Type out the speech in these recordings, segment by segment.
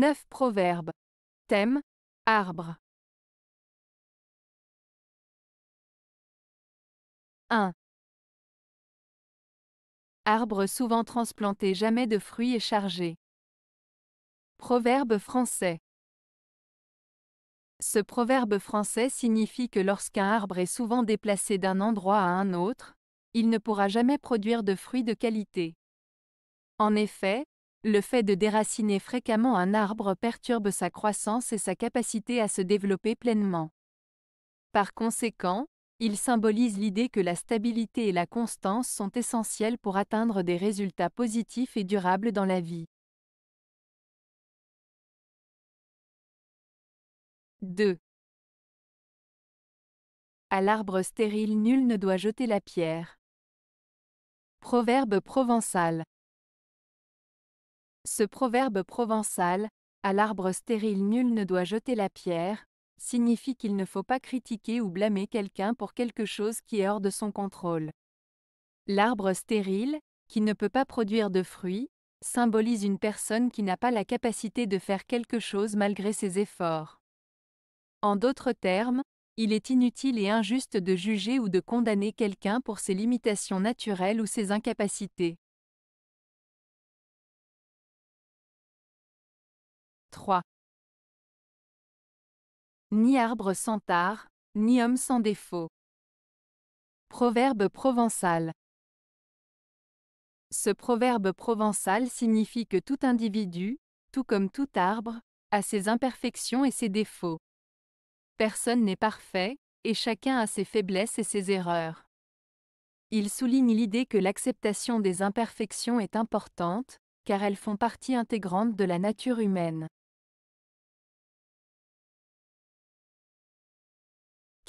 9 proverbes. Thème Arbre. 1. Arbre souvent transplanté, jamais de fruits est chargé. Proverbe français. Ce proverbe français signifie que lorsqu'un arbre est souvent déplacé d'un endroit à un autre, il ne pourra jamais produire de fruits de qualité. En effet, le fait de déraciner fréquemment un arbre perturbe sa croissance et sa capacité à se développer pleinement. Par conséquent, il symbolise l'idée que la stabilité et la constance sont essentielles pour atteindre des résultats positifs et durables dans la vie. 2. À l'arbre stérile nul ne doit jeter la pierre. Proverbe provençal. Ce proverbe provençal, à l'arbre stérile nul ne doit jeter la pierre, signifie qu'il ne faut pas critiquer ou blâmer quelqu'un pour quelque chose qui est hors de son contrôle. L'arbre stérile, qui ne peut pas produire de fruits, symbolise une personne qui n'a pas la capacité de faire quelque chose malgré ses efforts. En d'autres termes, il est inutile et injuste de juger ou de condamner quelqu'un pour ses limitations naturelles ou ses incapacités. Ni arbre sans tares, ni homme sans défaut. Proverbe provençal. Ce proverbe provençal signifie que tout individu, tout comme tout arbre, a ses imperfections et ses défauts. Personne n'est parfait, et chacun a ses faiblesses et ses erreurs. Il souligne l'idée que l'acceptation des imperfections est importante, car elles font partie intégrante de la nature humaine.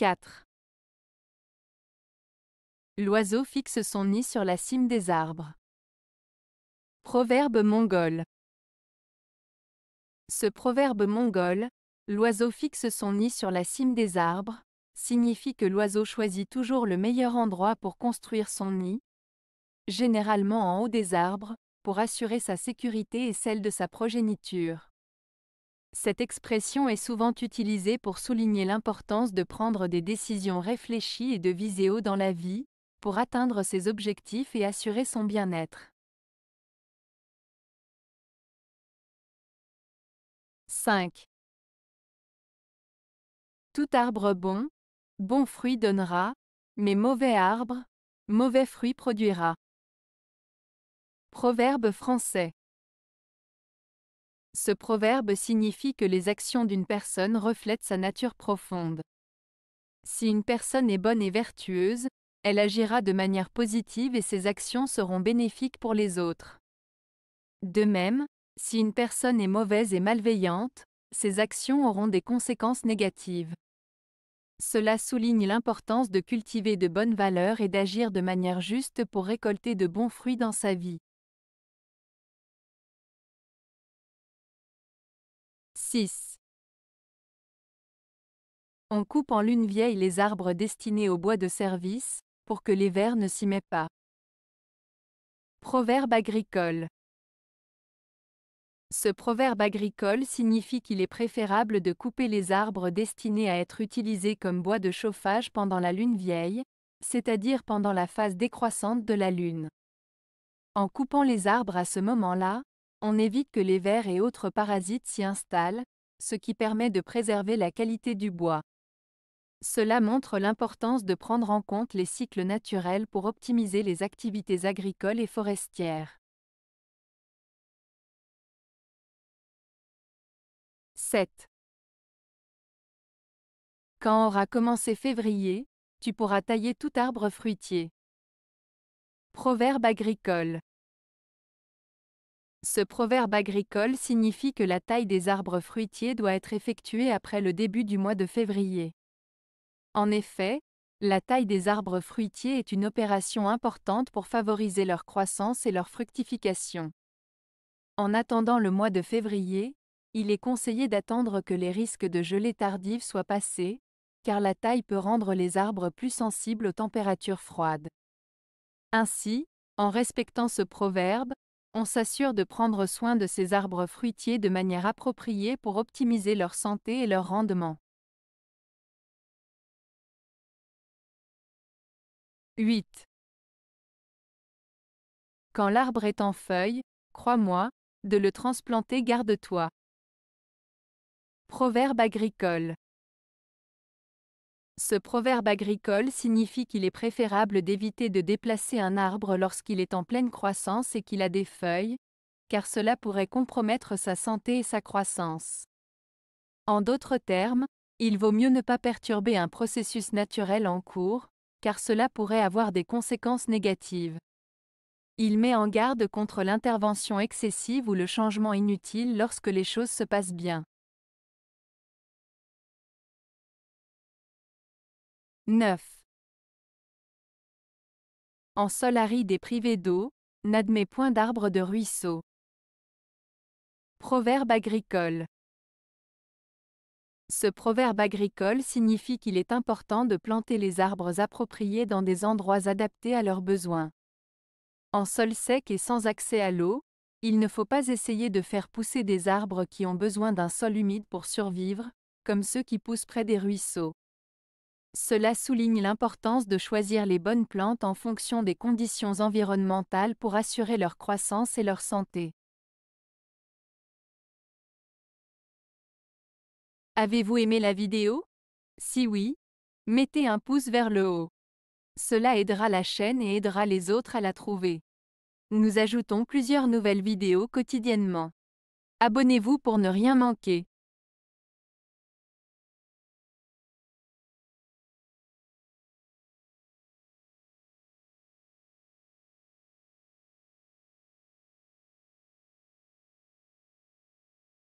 4. L'oiseau fixe son nid sur la cime des arbres. Proverbe mongol. Ce proverbe mongol, l'oiseau fixe son nid sur la cime des arbres, signifie que l'oiseau choisit toujours le meilleur endroit pour construire son nid, généralement en haut des arbres, pour assurer sa sécurité et celle de sa progéniture. Cette expression est souvent utilisée pour souligner l'importance de prendre des décisions réfléchies et de viser haut dans la vie, pour atteindre ses objectifs et assurer son bien-être. 5. Tout arbre bon, bon fruit donnera, mais mauvais arbre, mauvais fruit produira. Proverbe français. Ce proverbe signifie que les actions d'une personne reflètent sa nature profonde. Si une personne est bonne et vertueuse, elle agira de manière positive et ses actions seront bénéfiques pour les autres. De même, si une personne est mauvaise et malveillante, ses actions auront des conséquences négatives. Cela souligne l'importance de cultiver de bonnes valeurs et d'agir de manière juste pour récolter de bons fruits dans sa vie. 6. On coupe en lune vieille les arbres destinés au bois de service, pour que les vers ne s'y mettent pas. Proverbe agricole. Ce proverbe agricole signifie qu'il est préférable de couper les arbres destinés à être utilisés comme bois de chauffage pendant la lune vieille, c'est-à-dire pendant la phase décroissante de la lune. En coupant les arbres à ce moment-là, on évite que les vers et autres parasites s'y installent, ce qui permet de préserver la qualité du bois. Cela montre l'importance de prendre en compte les cycles naturels pour optimiser les activités agricoles et forestières. 7. Quand aura commencé février, tu pourras tailler tout arbre fruitier. Proverbe agricole. Ce proverbe agricole signifie que la taille des arbres fruitiers doit être effectuée après le début du mois de février. En effet, la taille des arbres fruitiers est une opération importante pour favoriser leur croissance et leur fructification. En attendant le mois de février, il est conseillé d'attendre que les risques de gelée tardive soient passés, car la taille peut rendre les arbres plus sensibles aux températures froides. Ainsi, en respectant ce proverbe, on s'assure de prendre soin de ces arbres fruitiers de manière appropriée pour optimiser leur santé et leur rendement. 8. Quand l'arbre est en feuille, crois-moi, de le transplanter garde-toi. Proverbe agricole. Ce proverbe agricole signifie qu'il est préférable d'éviter de déplacer un arbre lorsqu'il est en pleine croissance et qu'il a des feuilles, car cela pourrait compromettre sa santé et sa croissance. En d'autres termes, il vaut mieux ne pas perturber un processus naturel en cours, car cela pourrait avoir des conséquences négatives. Il met en garde contre l'intervention excessive ou le changement inutile lorsque les choses se passent bien. 9. En sol aride et privé d'eau, n'admet point d'arbres de ruisseau. Proverbe agricole. Ce proverbe agricole signifie qu'il est important de planter les arbres appropriés dans des endroits adaptés à leurs besoins. En sol sec et sans accès à l'eau, il ne faut pas essayer de faire pousser des arbres qui ont besoin d'un sol humide pour survivre, comme ceux qui poussent près des ruisseaux. Cela souligne l'importance de choisir les bonnes plantes en fonction des conditions environnementales pour assurer leur croissance et leur santé. Avez-vous aimé la vidéo Si oui, mettez un pouce vers le haut. Cela aidera la chaîne et aidera les autres à la trouver. Nous ajoutons plusieurs nouvelles vidéos quotidiennement. Abonnez-vous pour ne rien manquer.